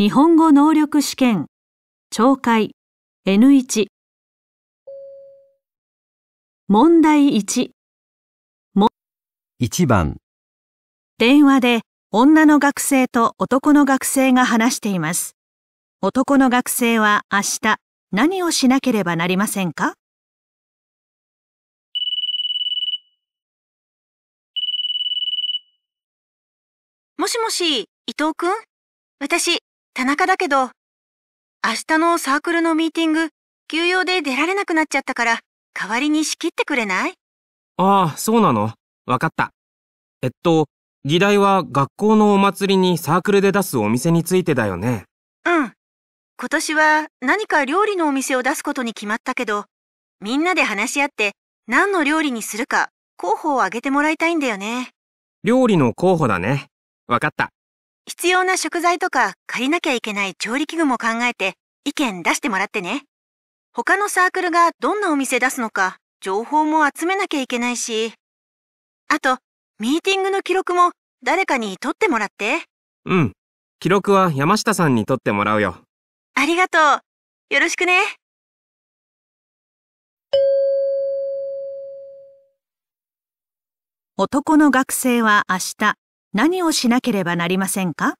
日本語能力試験、懲戒 N1 問題1も1番電話で女の学生と男の学生が話しています。男の学生は明日何をしなければなりませんかもしもし、伊藤君私、田中だけど、明日のサークルのミーティング、休養で出られなくなっちゃったから、代わりに仕切ってくれないああ、そうなの。わかった。えっと、議題は学校のお祭りにサークルで出すお店についてだよね。うん。今年は何か料理のお店を出すことに決まったけど、みんなで話し合って何の料理にするか候補を挙げてもらいたいんだよね。料理の候補だね。わかった。必要な食材とか借りなきゃいけない調理器具も考えて意見出してもらってね。他のサークルがどんなお店出すのか情報も集めなきゃいけないし。あと、ミーティングの記録も誰かに取ってもらって。うん。記録は山下さんに取ってもらうよ。ありがとう。よろしくね。男の学生は明日何をしなければなりませんか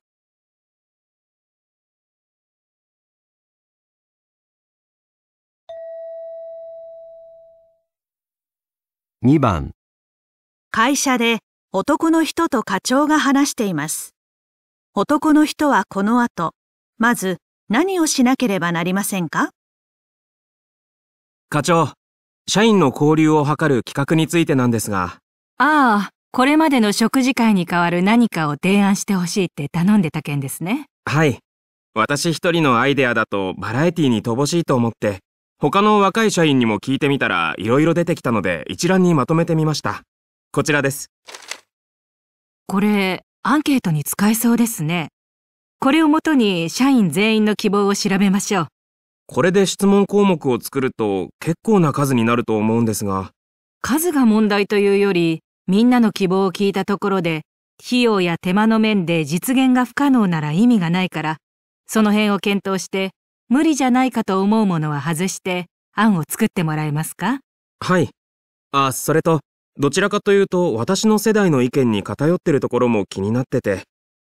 2番会社で男の人と課長が話しています。男の人はこの後、まず何をしなければなりませんか課長、社員の交流を図る企画についてなんですが。ああ、これまでの食事会に代わる何かを提案してほしいって頼んでた件ですね。はい。私一人のアイデアだとバラエティに乏しいと思って、他の若い社員にも聞いてみたら色々出てきたので一覧にまとめてみました。こちらです。これ、アンケートに使えそうですね。これをもとに社員全員の希望を調べましょう。これで質問項目を作ると結構な数になると思うんですが。数が問題というより、みんなの希望を聞いたところで、費用や手間の面で実現が不可能なら意味がないから、その辺を検討して、無理じゃないかと思うものは外して、案を作ってもらえますかはい。あ、それと、どちらかというと私の世代の意見に偏ってるところも気になってて、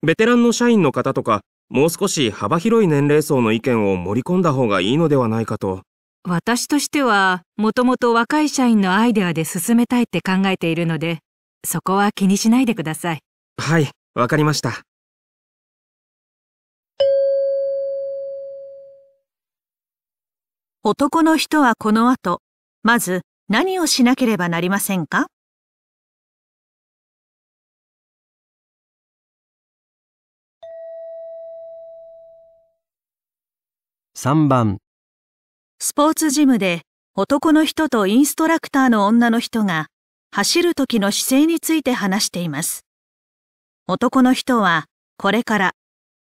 ベテランの社員の方とか、もう少し幅広い年齢層の意見を盛り込んだ方がいいのではないかと。私としては、もともと若い社員のアイデアで進めたいって考えているので、そこは気にしないでください。はい、わかりました。男の人はこの後、まず何をしなければなりませんか3番スポーツジムで男の人とインストラクターの女の人が走る時の姿勢について話しています。男の人はこれから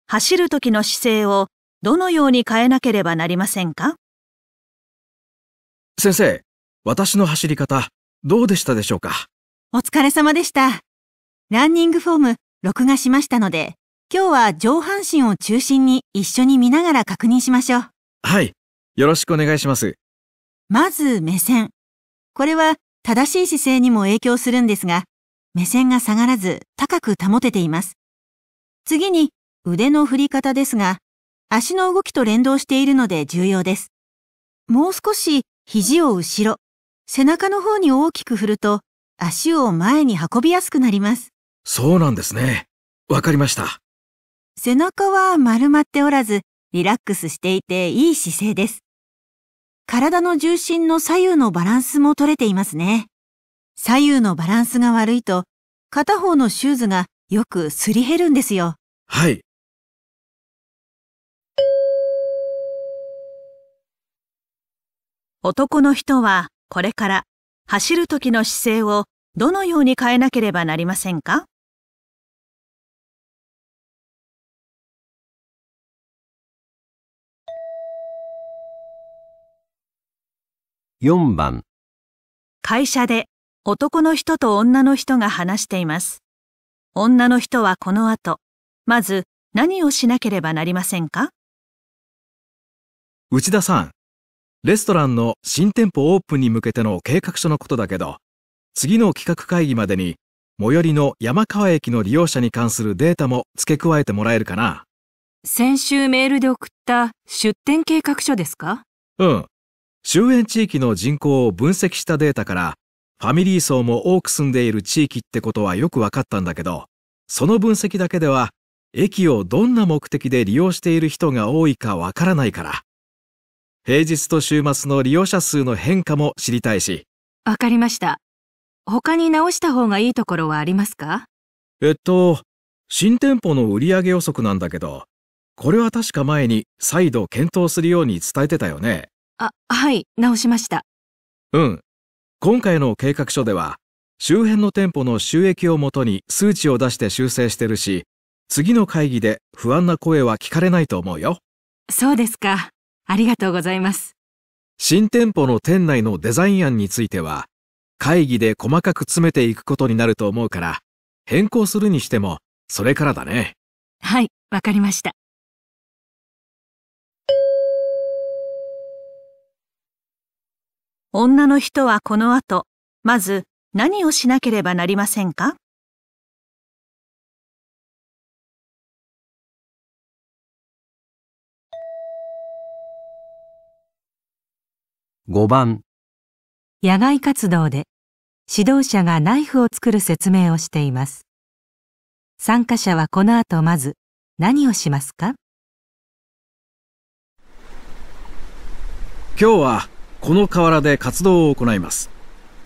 走る時の姿勢をどのように変えなければなりませんか先生、私の走り方どうでしたでしょうかお疲れ様でした。ランニングフォーム録画しましたので、今日は上半身を中心に一緒に見ながら確認しましょう。はい。よろしくお願いします。まず目線。これは正しい姿勢にも影響するんですが、目線が下がらず高く保てています。次に腕の振り方ですが、足の動きと連動しているので重要です。もう少し肘を後ろ、背中の方に大きく振ると足を前に運びやすくなります。そうなんですね。わかりました。背中は丸まっておらず、リラックスしていていい姿勢です。体の重心の左右のバランスも取れていますね。左右のバランスが悪いと、片方のシューズがよくすり減るんですよ。はい。男の人はこれから走る時の姿勢をどのように変えなければなりませんか4番会社で男の人と女の人が話しています。女の人はこの後、まず何をしなければなりませんか内田さん、レストランの新店舗オープンに向けての計画書のことだけど、次の企画会議までに最寄りの山川駅の利用者に関するデータも付け加えてもらえるかな先週メールで送った出店計画書ですかうん。周辺地域の人口を分析したデータから、ファミリー層も多く住んでいる地域ってことはよく分かったんだけど、その分析だけでは、駅をどんな目的で利用している人が多いかわからないから。平日と週末の利用者数の変化も知りたいし。わかりました。他に直した方がいいところはありますかえっと、新店舗の売上予測なんだけど、これは確か前に再度検討するように伝えてたよね。あ、はい、直しました。うん。今回の計画書では、周辺の店舗の収益をもとに数値を出して修正してるし、次の会議で不安な声は聞かれないと思うよ。そうですか。ありがとうございます。新店舗の店内のデザイン案については、会議で細かく詰めていくことになると思うから、変更するにしても、それからだね。はい、わかりました。女の人はこの後、まず何をしなければなりませんか5番野外活動で指導者がナイフを作る説明をしています。参加者はこの後まず何をしますか今日はこの河原で活動を行います。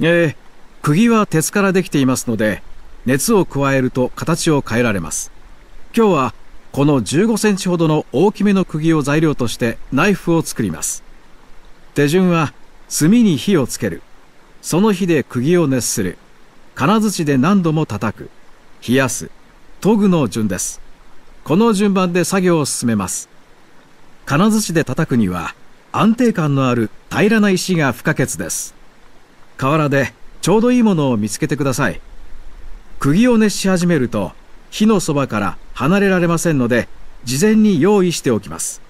えー、釘は鉄からできていますので、熱を加えると形を変えられます。今日はこの15センチほどの大きめの釘を材料としてナイフを作ります。手順は炭に火をつける。その火で釘を熱する。金槌で何度も叩く。冷やす。研ぐの順です。この順番で作業を進めます。金槌で叩くには安定感のある平らな石が不可欠です河原でちょうどいいものを見つけてください釘を熱し始めると火のそばから離れられませんので事前に用意しておきます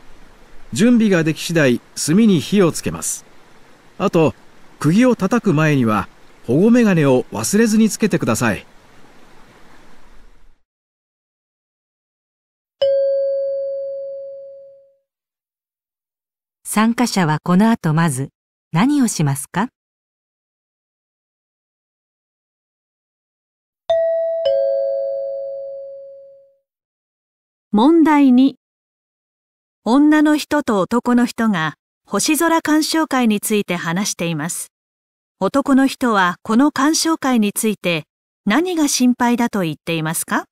準備ができ次第炭に火をつけますあと釘を叩く前には保護メガネを忘れずにつけてください参加者はこの後まず何をしますか問題2女の人と男の人が星空鑑賞会について話しています。男の人はこの鑑賞会について何が心配だと言っていますか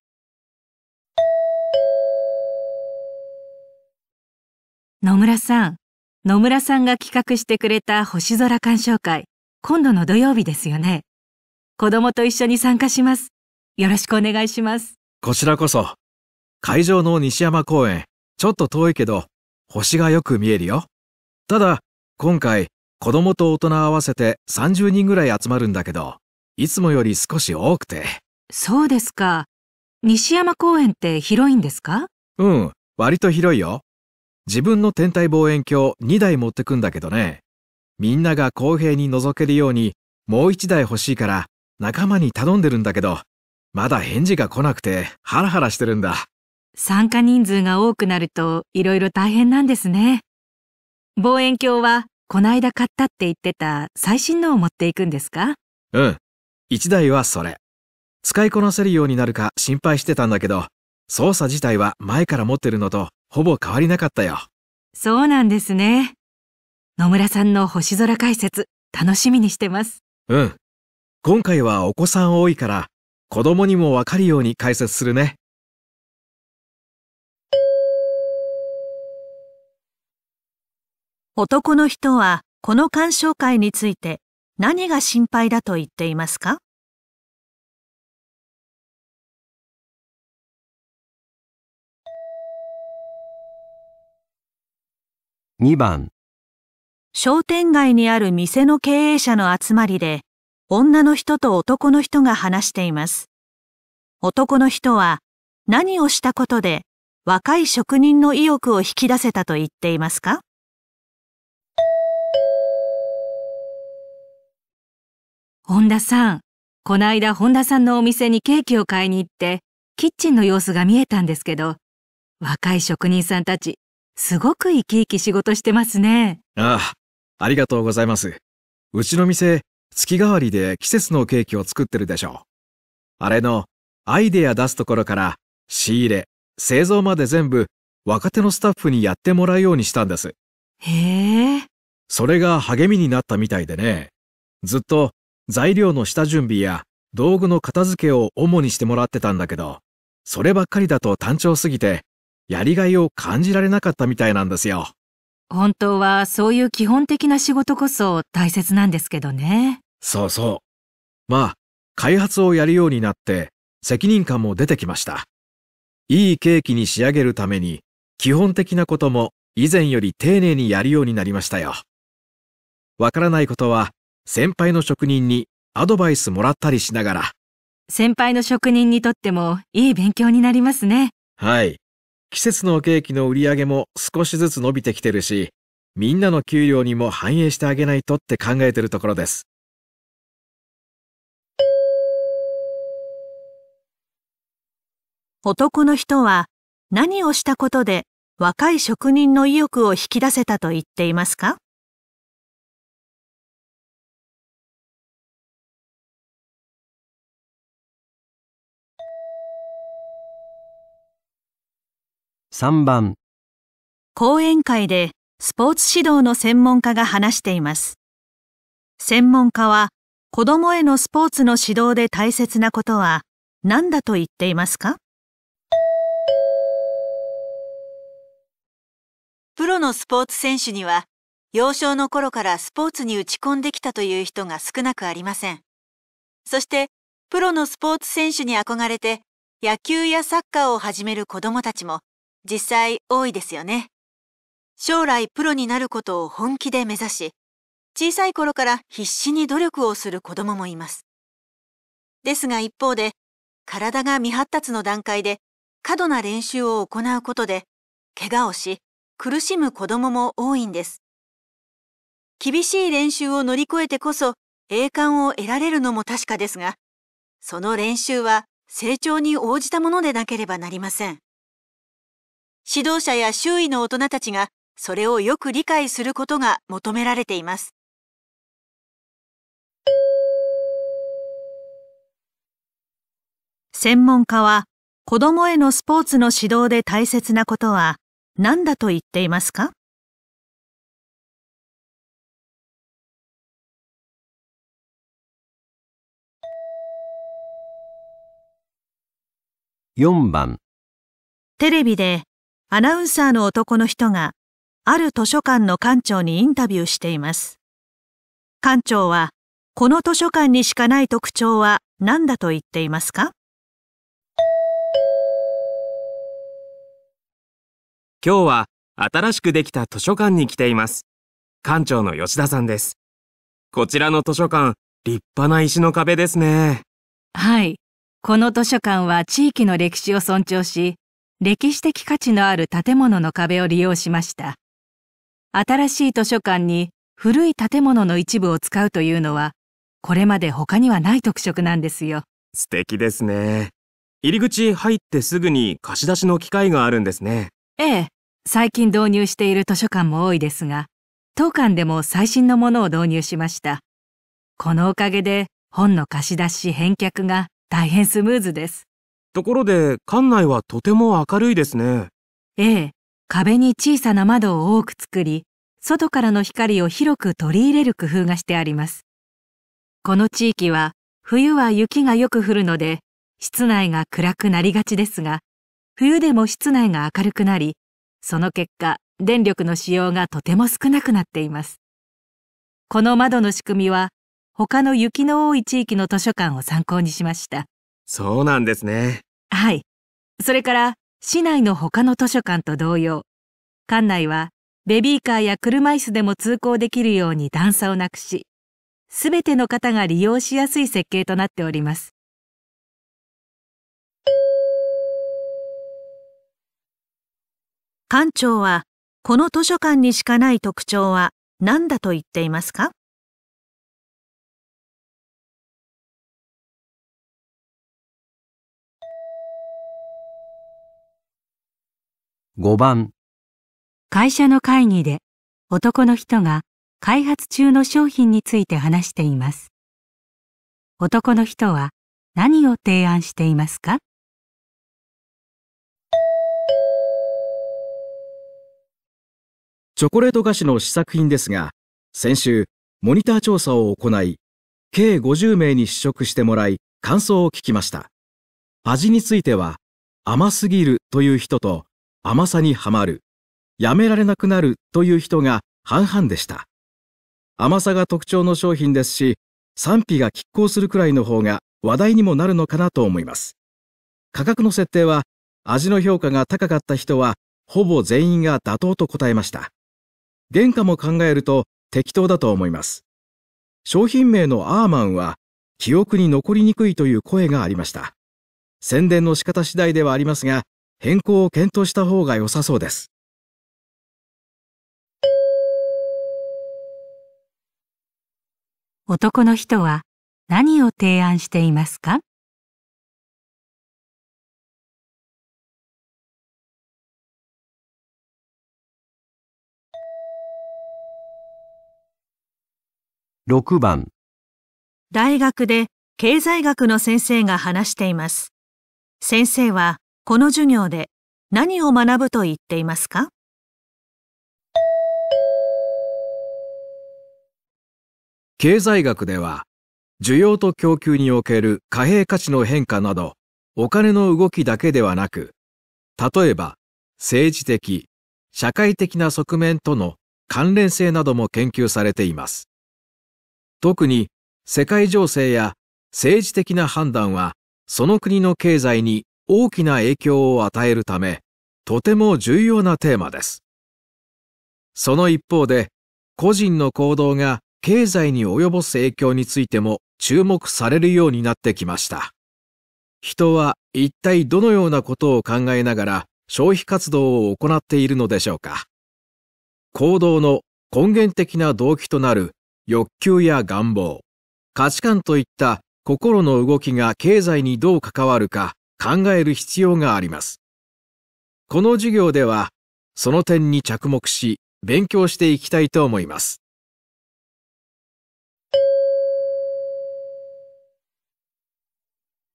野村さん、野村さんが企画してくれた星空鑑賞会、今度の土曜日ですよね。子供と一緒に参加します。よろしくお願いします。こちらこそ、会場の西山公園、ちょっと遠いけど、星がよく見えるよ。ただ、今回、子供と大人合わせて30人ぐらい集まるんだけど、いつもより少し多くて。そうですか。西山公園って広いんですかうん、割と広いよ。自分の天体望遠鏡2台持ってくんだけどね。みんなが公平に覗けるようにもう1台欲しいから仲間に頼んでるんだけど、まだ返事が来なくてハラハラしてるんだ。参加人数が多くなると色々大変なんですね。望遠鏡はこないだ買ったって言ってた最新のを持っていくんですかうん。1台はそれ。使いこなせるようになるか心配してたんだけど、操作自体は前から持ってるのとほぼ変わりなかったよ。そうなんですね。野村さんの星空解説、楽しみにしてます。うん。今回はお子さん多いから、子供にもわかるように解説するね。男の人はこの鑑賞会について何が心配だと言っていますか2番商店街にある店の経営者の集まりで女の人と男の人が話しています。男の人は何をしたことで若い職人の意欲を引き出せたと言っていますか本田さん、こないだ本田さんのお店にケーキを買いに行ってキッチンの様子が見えたんですけど若い職人さんたちすごく生き生き仕事してますね。ああ、ありがとうございます。うちの店、月替わりで季節のケーキを作ってるでしょう。あれの、アイデア出すところから、仕入れ、製造まで全部、若手のスタッフにやってもらうようにしたんです。へえ。それが励みになったみたいでね。ずっと材料の下準備や道具の片付けを主にしてもらってたんだけど、そればっかりだと単調すぎて、やりがいを感じられなかったみたいなんですよ。本当はそういう基本的な仕事こそ大切なんですけどね。そうそう。まあ、開発をやるようになって責任感も出てきました。いいケーキに仕上げるために基本的なことも以前より丁寧にやるようになりましたよ。わからないことは先輩の職人にアドバイスもらったりしながら。先輩の職人にとってもいい勉強になりますね。はい。季節のケーキの売り上げも少しずつ伸びてきてるし、みんなの給料にも反映してあげないとって考えてるところです。男の人は何をしたことで若い職人の意欲を引き出せたと言っていますか3番講演会でスポーツ指導の専門家が話しています。専門家は子供へのスポーツの指導で大切なことは何だと言っていますかプロのスポーツ選手には幼少の頃からスポーツに打ち込んできたという人が少なくありません。そしてプロのスポーツ選手に憧れて野球やサッカーを始める子供たちも実際多いですよね。将来プロになることを本気で目指し、小さい頃から必死に努力をする子供もいます。ですが一方で、体が未発達の段階で過度な練習を行うことで、怪我をし、苦しむ子供も多いんです。厳しい練習を乗り越えてこそ、栄冠を得られるのも確かですが、その練習は成長に応じたものでなければなりません。指導者や周囲の大人たちがそれをよく理解することが求められています。専門家は子供へのスポーツの指導で大切なことは何だと言っていますか4番テレビでアナウンサーの男の人が、ある図書館の館長にインタビューしています。館長は、この図書館にしかない特徴は何だと言っていますか今日は新しくできた図書館に来ています。館長の吉田さんです。こちらの図書館、立派な石の壁ですね。はい。この図書館は地域の歴史を尊重し、歴史的価値のある建物の壁を利用しました。新しい図書館に古い建物の一部を使うというのは、これまで他にはない特色なんですよ。素敵ですね。入り口入ってすぐに貸し出しの機会があるんですね。ええ、最近導入している図書館も多いですが、当館でも最新のものを導入しました。このおかげで本の貸し出し返却が大変スムーズです。ところで館内はとても明るいですね。ええ、壁に小さな窓を多く作り、外からの光を広く取り入れる工夫がしてあります。この地域は冬は雪がよく降るので、室内が暗くなりがちですが、冬でも室内が明るくなり、その結果、電力の使用がとても少なくなっています。この窓の仕組みは、他の雪の多い地域の図書館を参考にしました。そうなんですね。はい。それから、市内の他の図書館と同様、館内はベビーカーや車椅子でも通行できるように段差をなくし、すべての方が利用しやすい設計となっております。館長は、この図書館にしかない特徴は何だと言っていますか5番会社の会議で男の人が開発中の商品について話しています男の人は何を提案していますかチョコレート菓子の試作品ですが先週モニター調査を行い計50名に試食してもらい感想を聞きました味については甘すぎるという人と甘さにはまる、やめられなくなるという人が半々でした。甘さが特徴の商品ですし、賛否が拮抗するくらいの方が話題にもなるのかなと思います。価格の設定は、味の評価が高かった人は、ほぼ全員が妥当と答えました。原価も考えると適当だと思います。商品名のアーマンは、記憶に残りにくいという声がありました。宣伝の仕方次第ではありますが、変更を検討した方が良さそうです。男の人は何を提案していますか6番大学で経済学の先生が話しています。先生はこの授業で何を学ぶと言っていますか経済学では需要と供給における貨幣価値の変化などお金の動きだけではなく例えば政治的社会的な側面との関連性なども研究されています特に世界情勢や政治的な判断はその国の経済に大きな影響を与えるため、とても重要なテーマです。その一方で、個人の行動が経済に及ぼす影響についても注目されるようになってきました。人は一体どのようなことを考えながら消費活動を行っているのでしょうか。行動の根源的な動機となる欲求や願望、価値観といった心の動きが経済にどう関わるか考える必要があります。この授業では、その点に着目し、勉強していきたいと思います。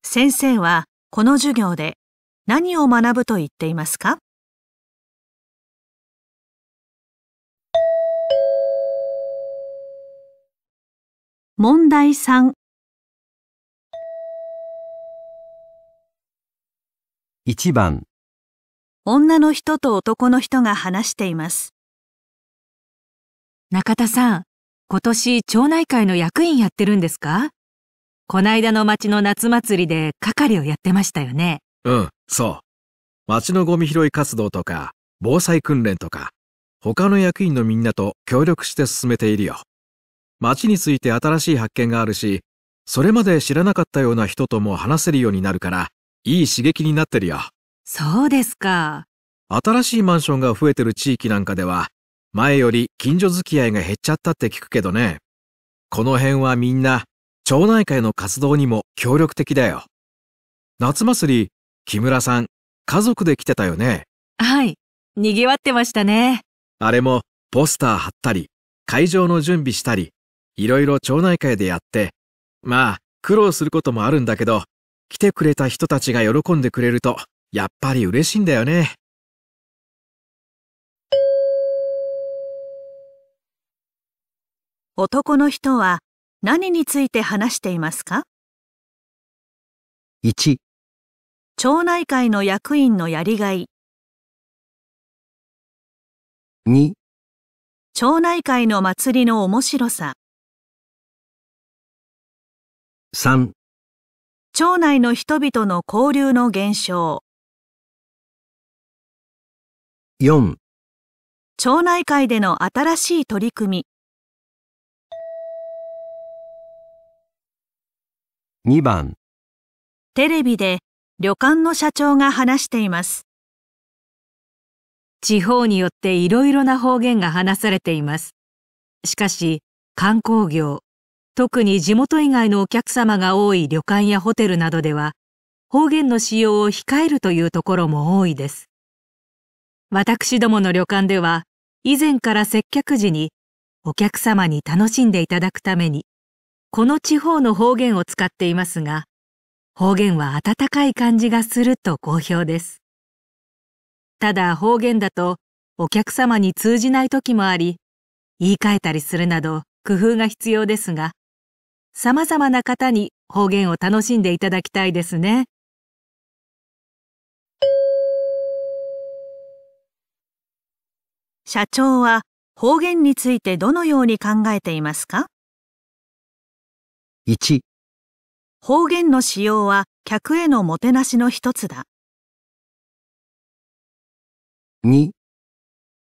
先生は、この授業で何を学ぶと言っていますか問題3 1番女の人と男の人が話しています中田さん今年町内会の役員やってるんですかこないだの町の夏祭りで係をやってましたよねうんそう町のゴミ拾い活動とか防災訓練とか他の役員のみんなと協力して進めているよ町について新しい発見があるしそれまで知らなかったような人とも話せるようになるからいい刺激になってるよ。そうですか。新しいマンションが増えてる地域なんかでは、前より近所付き合いが減っちゃったって聞くけどね。この辺はみんな、町内会の活動にも協力的だよ。夏祭り、木村さん、家族で来てたよね。はい、賑わってましたね。あれも、ポスター貼ったり、会場の準備したり、いろいろ町内会でやって、まあ、苦労することもあるんだけど、来てくれた人たちが喜んでくれると、やっぱり嬉しいんだよね。男の人は何について話していますか ?1 町内会の役員のやりがい2町内会の祭りの面白さ3町内の人々の交流の減少。4町内会での新しい取り組み2番テレビで旅館の社長が話しています地方によっていろいろな方言が話されていますしかし観光業特に地元以外のお客様が多い旅館やホテルなどでは、方言の使用を控えるというところも多いです。私どもの旅館では、以前から接客時に、お客様に楽しんでいただくために、この地方の方言を使っていますが、方言は温かい感じがすると好評です。ただ方言だと、お客様に通じない時もあり、言い換えたりするなど工夫が必要ですが、ざまな方に方言を楽しんでいただきたいですね。社長は方言についてどのように考えていますか ?1 方言の使用は客へのもてなしの一つだ。2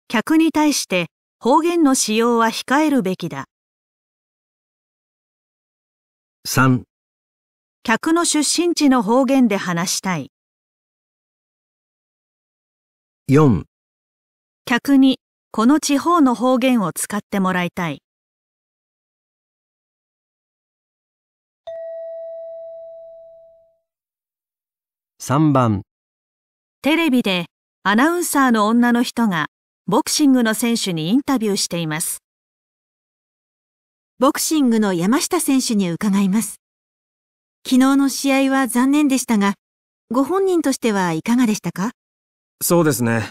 客に対して方言の使用は控えるべきだ。3客の出身地の方言で話したい。4客にこの地方の方言を使ってもらいたい。3番テレビでアナウンサーの女の人がボクシングの選手にインタビューしています。ボクシングの山下選手に伺います。昨日の試合は残念でしたが、ご本人としてはいかがでしたかそうですね。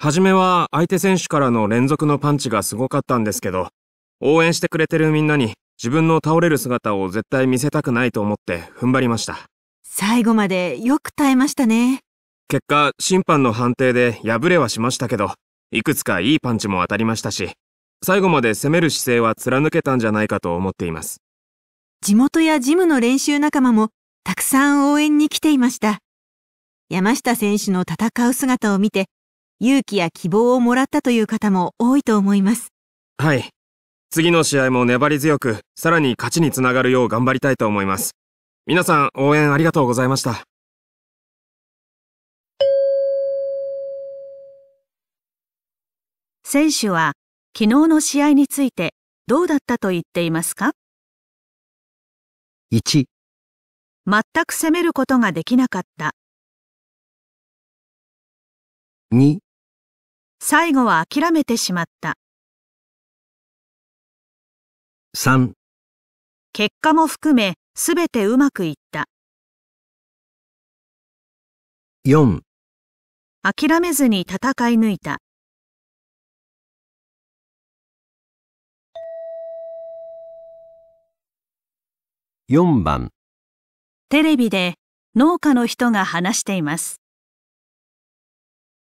はじめは相手選手からの連続のパンチがすごかったんですけど、応援してくれてるみんなに自分の倒れる姿を絶対見せたくないと思って踏ん張りました。最後までよく耐えましたね。結果、審判の判定で敗れはしましたけど、いくつかいいパンチも当たりましたし、最後まで攻める姿勢は貫けたんじゃないかと思っています。地元やジムの練習仲間もたくさん応援に来ていました。山下選手の戦う姿を見て、勇気や希望をもらったという方も多いと思います。はい。次の試合も粘り強く、さらに勝ちにつながるよう頑張りたいと思います。皆さん応援ありがとうございました。選手は昨日の試合についてどうだったと言っていますか ?1 全く攻めることができなかった。2最後は諦めてしまった。3結果も含めすべてうまくいった。4諦めずに戦い抜いた。4番テレビで農家の人が話しています。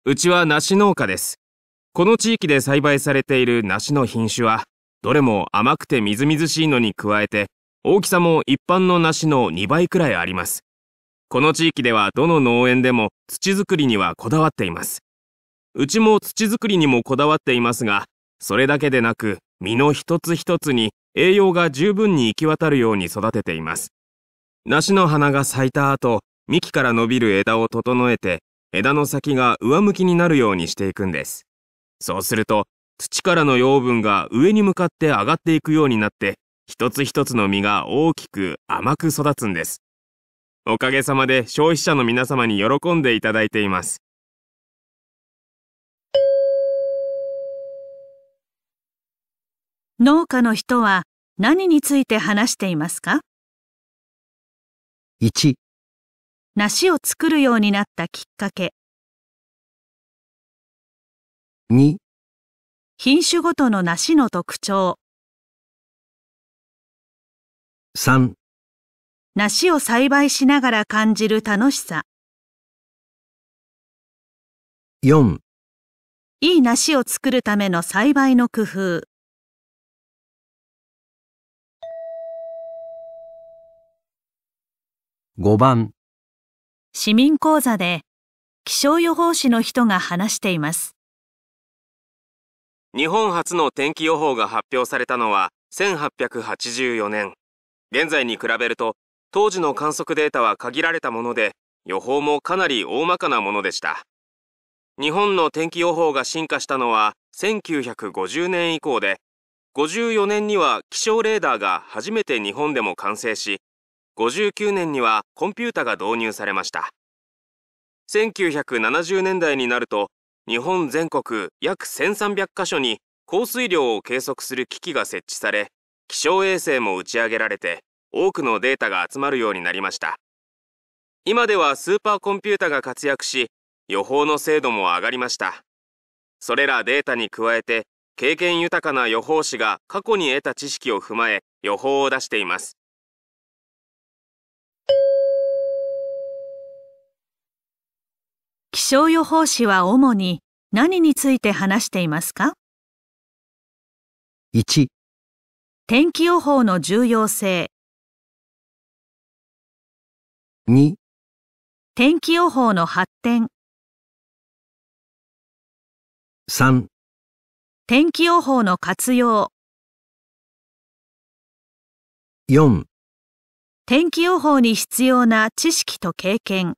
うちは梨農家です。この地域で栽培されている梨の品種は、どれも甘くてみずみずしいのに加えて、大きさも一般の梨の2倍くらいあります。この地域ではどの農園でも土作りにはこだわっています。うちも土作りにもこだわっていますが、それだけでなく、実の一つ一つに栄養が十分に行き渡るように育てています。梨の花が咲いた後、幹から伸びる枝を整えて、枝の先が上向きになるようにしていくんです。そうすると、土からの養分が上に向かって上がっていくようになって、一つ一つの実が大きく甘く育つんです。おかげさまで消費者の皆様に喜んでいただいています。農家の人は何について話していますか ?1 梨を作るようになったきっかけ2品種ごとの梨の特徴3梨を栽培しながら感じる楽しさ4いい梨を作るための栽培の工夫5番市民講座で気象予報士の人が話しています日本初の天気予報が発表されたのは1884年現在に比べると当時の観測データは限られたもので予報もかなり大まかなものでした日本の天気予報が進化したのは1950年以降で54年には気象レーダーが初めて日本でも完成し59年にはコンピュータが導入されました。1970年代になると、日本全国約1300カ所に降水量を計測する機器が設置され、気象衛星も打ち上げられて、多くのデータが集まるようになりました。今ではスーパーコンピュータが活躍し、予報の精度も上がりました。それらデータに加えて、経験豊かな予報士が過去に得た知識を踏まえ予報を出しています。気象予報士は主に何について話していますか ?1 天気予報の重要性2天気予報の発展3天気予報の活用4天気予報に必要な知識と経験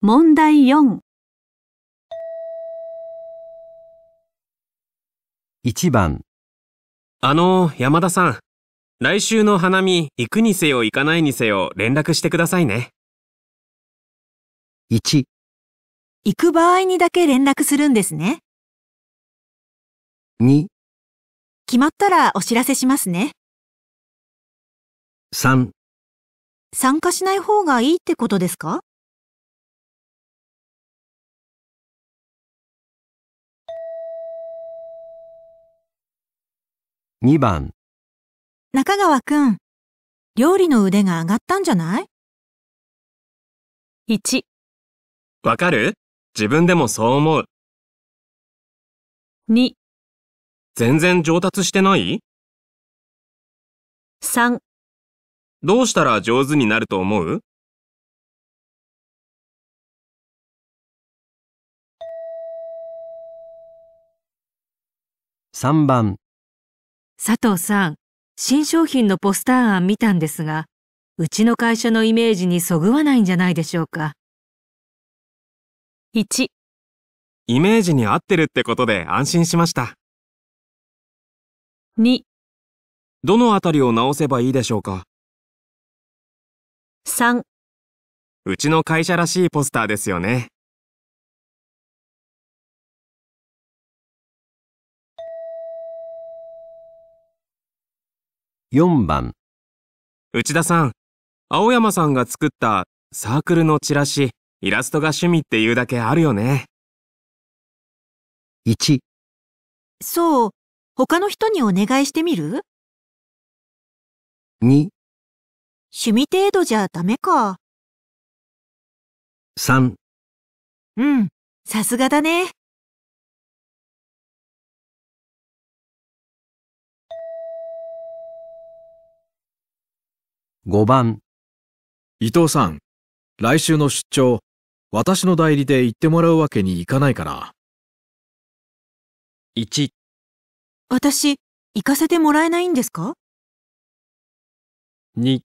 問題4 1番あの山田さん来週の花見行くにせよ行かないにせよ連絡してくださいね 1, 行く場合にだけ連絡するんですね2決まったらお知らせしますね。3参加しない方がいいってことですか2番中川くん、料理の腕が上がったんじゃない ?1 わかる自分でもそう思う。2全然上達してない ?3 どうしたら上手になると思う3番佐藤さん、新商品のポスター案見たんですが、うちの会社のイメージにそぐわないんじゃないでしょうか。1イメージに合ってるってことで安心しました。2どのあたりを直せばいいでしょうか3うちの会社らしいポスターですよね。4番内田さん、青山さんが作ったサークルのチラシ、イラストが趣味っていうだけあるよね。1そう、他の人にお願いしてみる ?2 趣味程度じゃダメか。3うん、さすがだね。5番伊藤さん、来週の出張、私の代理で行ってもらうわけにいかないから。1私、行かせてもらえないんですか ?2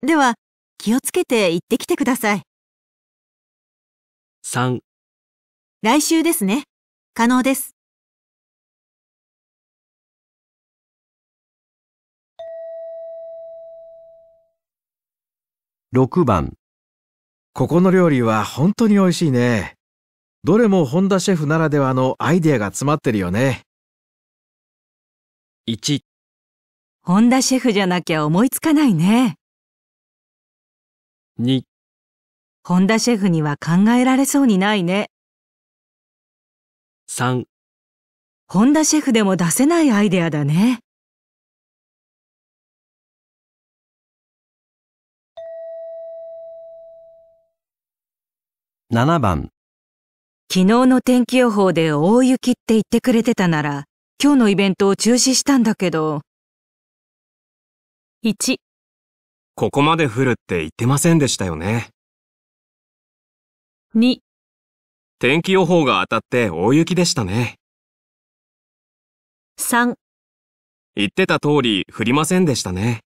では、気をつけて行ってきてください。3来週ですね。可能です。6番ここの料理は本当に美味しいね。どれも本田シェフならではのアイデアが詰まってるよね。1本田シェフじゃなきゃ思いつかないね。2本田シェフには考えられそうにないね。3本田シェフでも出せないアイデアだね。7番昨日の天気予報で大雪って言ってくれてたなら今日のイベントを中止したんだけど。1ここまで降るって言ってませんでしたよね。2天気予報が当たって大雪でしたね。3言ってた通り降りませんでしたね。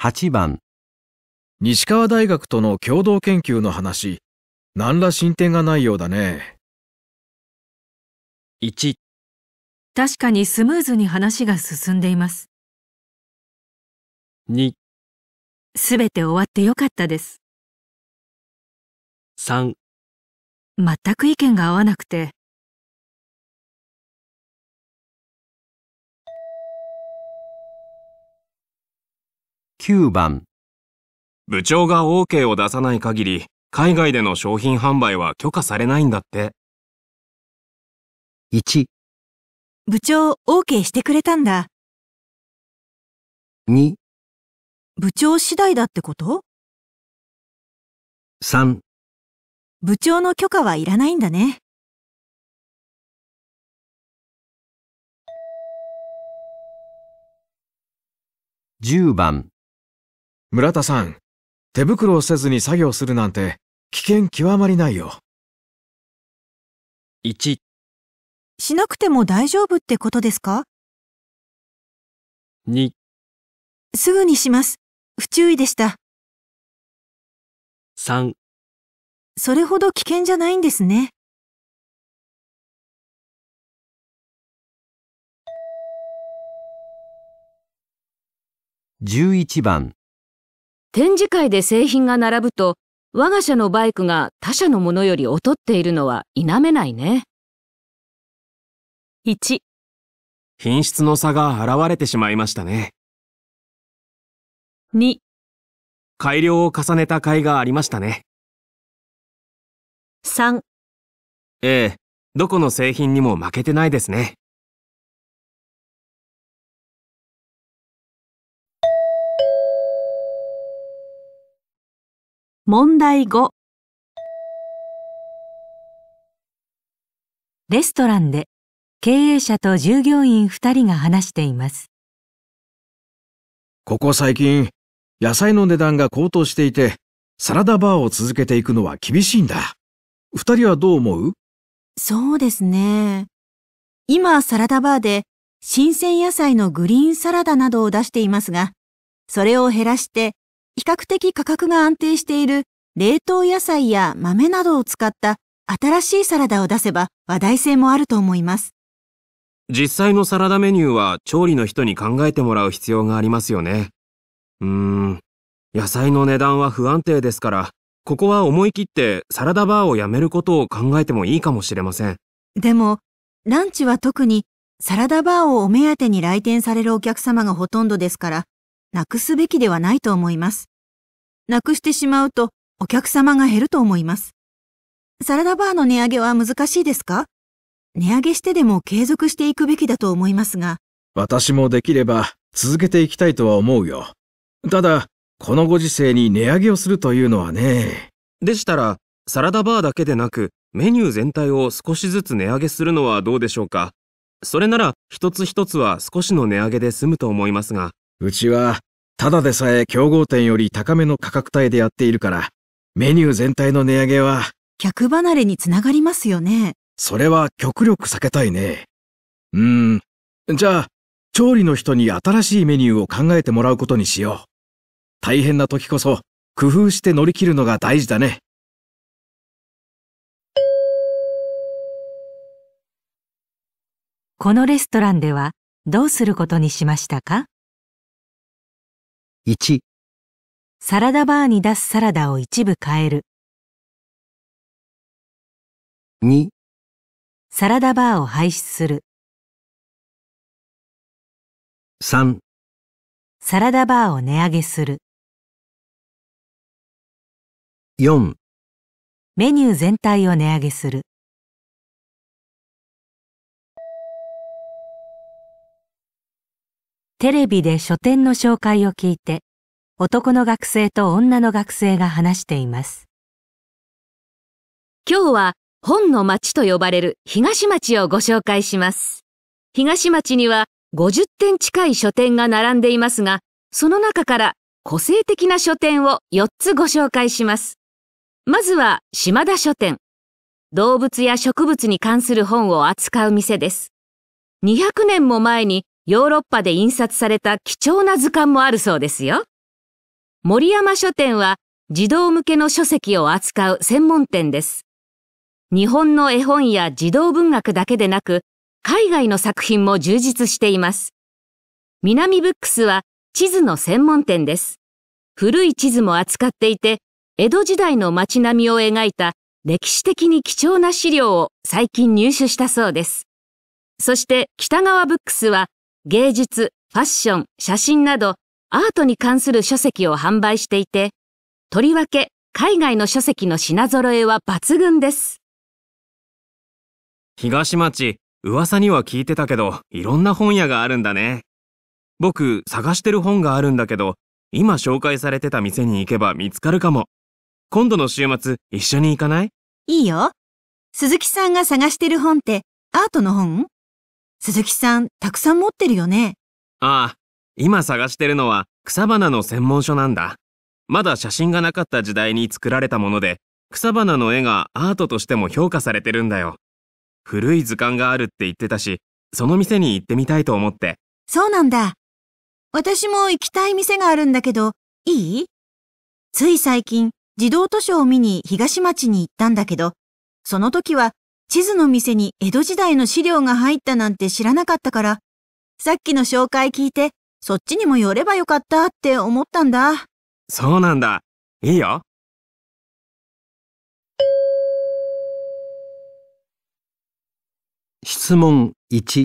8番西川大学との共同研究の話、何ら進展がないようだね。1確かにスムーズに話が進んでいます。2すべて終わってよかったです。3全く意見が合わなくて。9番部長が OK を出さない限り、海外での商品販売は許可されないんだって。1部長 OK してくれたんだ。2部長次第だってこと3部長の許可はいらないんだね。10番村田さん、手袋をせずに作業するなんて危険極まりないよ。1しなくても大丈夫ってことですか ?2 すぐにします。不注意でした。3それほど危険じゃないんですね。11番展示会で製品が並ぶと、我が社のバイクが他社のものより劣っているのは否めないね。1品質の差が現れてしまいましたね。2改良を重ねた甲斐がありましたね。3ええ、どこの製品にも負けてないですね。問題5レストランで経営者と従業員2人が話しています。ここ最近、野菜の値段が高騰していて、サラダバーを続けていくのは厳しいんだ。二人はどう思うそうですね。今、サラダバーで新鮮野菜のグリーンサラダなどを出していますが、それを減らして比較的価格が安定している冷凍野菜や豆などを使った新しいサラダを出せば話題性もあると思います。実際のサラダメニューは調理の人に考えてもらう必要がありますよね。うーん、野菜の値段は不安定ですから、ここは思い切ってサラダバーをやめることを考えてもいいかもしれません。でも、ランチは特にサラダバーをお目当てに来店されるお客様がほとんどですから、なくすべきではないと思います。なくしてしまうとお客様が減ると思います。サラダバーの値上げは難しいですか値上げしてでも継続していくべきだと思いますが。私もできれば続けていきたいとは思うよ。ただ、このご時世に値上げをするというのはね。でしたら、サラダバーだけでなく、メニュー全体を少しずつ値上げするのはどうでしょうか。それなら、一つ一つは少しの値上げで済むと思いますが。うちは、ただでさえ競合店より高めの価格帯でやっているから、メニュー全体の値上げは。客離れにつながりますよね。それは極力避けたいね。うん。じゃあ、調理の人に新しいメニューを考えてもらうことにしよう。大変な時こそ、工夫して乗り切るのが大事だね。このレストランではどうすることにしましたか1サラダバーに出すサラダを一部変える2サラダバーを廃止する3サラダバーを値上げする4メニュー全体を値上げするテレビで書店の紹介を聞いて、男の学生と女の学生が話しています。今日は本の街と呼ばれる東町をご紹介します。東町には50点近い書店が並んでいますが、その中から個性的な書店を4つご紹介します。まずは島田書店。動物や植物に関する本を扱う店です。200年も前にヨーロッパで印刷された貴重な図鑑もあるそうですよ。森山書店は児童向けの書籍を扱う専門店です。日本の絵本や児童文学だけでなく、海外の作品も充実しています。南ブックスは地図の専門店です。古い地図も扱っていて、江戸時代の街並みを描いた歴史的に貴重な資料を最近入手したそうです。そして北川ブックスは芸術、ファッション、写真などアートに関する書籍を販売していて、とりわけ海外の書籍の品揃えは抜群です。東町、噂には聞いてたけど、いろんな本屋があるんだね。僕、探してる本があるんだけど、今紹介されてた店に行けば見つかるかも。今度の週末、一緒に行かないいいよ。鈴木さんが探してる本って、アートの本鈴木さん、たくさん持ってるよね。ああ、今探してるのは草花の専門書なんだ。まだ写真がなかった時代に作られたもので、草花の絵がアートとしても評価されてるんだよ。古い図鑑があるって言ってたし、その店に行ってみたいと思って。そうなんだ。私も行きたい店があるんだけど、いいつい最近、児童図書を見に東町に行ったんだけど、その時は地図の店に江戸時代の資料が入ったなんて知らなかったから、さっきの紹介聞いて、そっちにも寄ればよかったって思ったんだ。そうなんだ。いいよ。質問1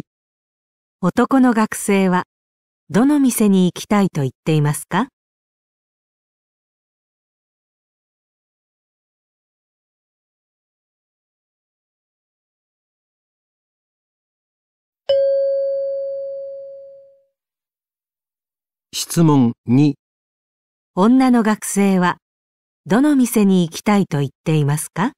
男の学生はどの店に行きたいと言っていますか質問2女の学生はどの店に行きたいと言っていますか